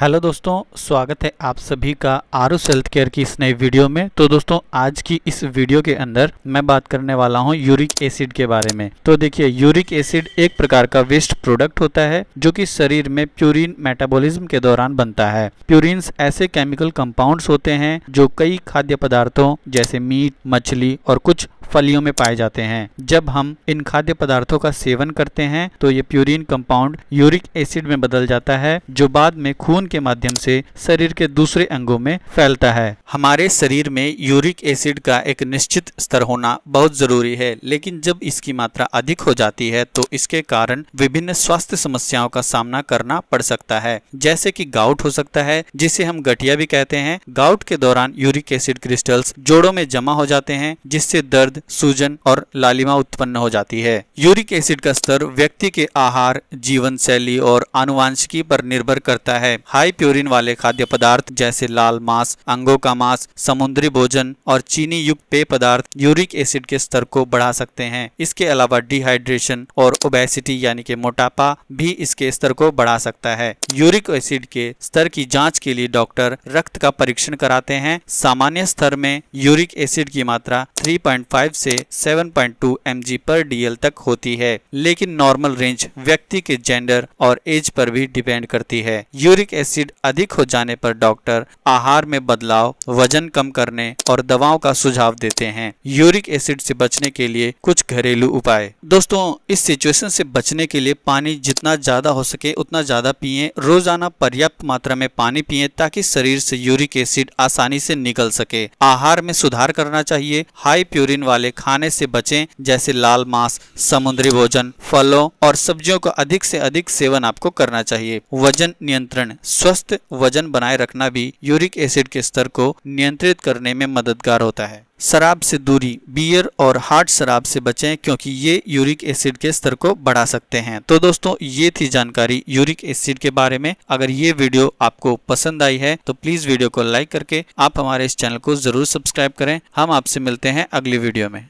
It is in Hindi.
हेलो दोस्तों स्वागत है आप सभी का ओ हेल्थ केयर की इस नई वीडियो में तो दोस्तों आज की इस वीडियो के अंदर मैं बात करने वाला हूं यूरिक एसिड के बारे में तो देखिए यूरिक एसिड एक प्रकार का वेस्ट प्रोडक्ट होता है जो कि शरीर में प्यूरिन मेटाबॉलिज्म के दौरान बनता है प्यूरिन्स ऐसे केमिकल कंपाउंड्स होते हैं जो कई खाद्य पदार्थों जैसे मीट मछली और कुछ फलियों में पाए जाते हैं जब हम इन खाद्य पदार्थों का सेवन करते हैं तो ये प्यूरिन कंपाउंड यूरिक एसिड में बदल जाता है जो बाद में खून खून के माध्यम से शरीर के दूसरे अंगों में फैलता है हमारे शरीर में यूरिक एसिड का एक निश्चित स्तर होना बहुत जरूरी है लेकिन जब इसकी मात्रा अधिक हो जाती है तो इसके कारण विभिन्न स्वास्थ्य समस्याओं का सामना करना पड़ सकता है जैसे की गाउट हो सकता है जिसे हम गठिया भी कहते हैं गाउट के दौरान यूरिक एसिड क्रिस्टल्स जोड़ों में जमा हो जाते हैं जिससे दर्द सूजन और लालिमा उत्पन्न हो जाती है यूरिक एसिड का स्तर व्यक्ति के आहार जीवन शैली और आनुवांशिकी पर निर्भर करता है हाई प्योरिन वाले खाद्य पदार्थ जैसे लाल मांस अंगों का मांस समुद्री भोजन और चीनी युक्त पेय पदार्थ यूरिक एसिड के स्तर को बढ़ा सकते हैं इसके अलावा डिहाइड्रेशन और ओबेसिटी यानी कि मोटापा भी इसके स्तर को बढ़ा सकता है यूरिक एसिड के स्तर की जाँच के लिए डॉक्टर रक्त का परीक्षण कराते हैं सामान्य स्तर में यूरिक एसिड की मात्रा 3.5 से 7.2 जी पर डीएल तक होती है लेकिन नॉर्मल रेंज व्यक्ति के जेंडर और एज पर भी डिपेंड करती है यूरिक एसिड एसिड अधिक हो जाने पर डॉक्टर आहार में बदलाव वजन कम करने और दवाओं का सुझाव देते हैं यूरिक एसिड से बचने के लिए कुछ घरेलू उपाय दोस्तों इस सिचुएशन से बचने के लिए पानी जितना ज्यादा हो सके उतना ज्यादा पिए रोजाना पर्याप्त मात्रा में पानी पिए ताकि शरीर से यूरिक एसिड आसानी से निकल सके आहार में सुधार करना चाहिए हाई प्यूरिन वाले खाने से बचें जैसे लाल मांस समुद्री भोजन फलों और सब्जियों का अधिक से अधिक सेवन आपको करना चाहिए वजन नियंत्रण स्वस्थ वजन बनाए रखना भी यूरिक एसिड के स्तर को नियंत्रित करने में मददगार होता है शराब से दूरी बियर और हार्ड शराब से बचें क्योंकि ये यूरिक एसिड के स्तर को बढ़ा सकते हैं तो दोस्तों ये थी जानकारी यूरिक एसिड के बारे में अगर ये वीडियो आपको पसंद आई है तो प्लीज वीडियो को लाइक करके आप हमारे इस चैनल को जरूर सब्सक्राइब करें हम आपसे मिलते हैं अगली वीडियो में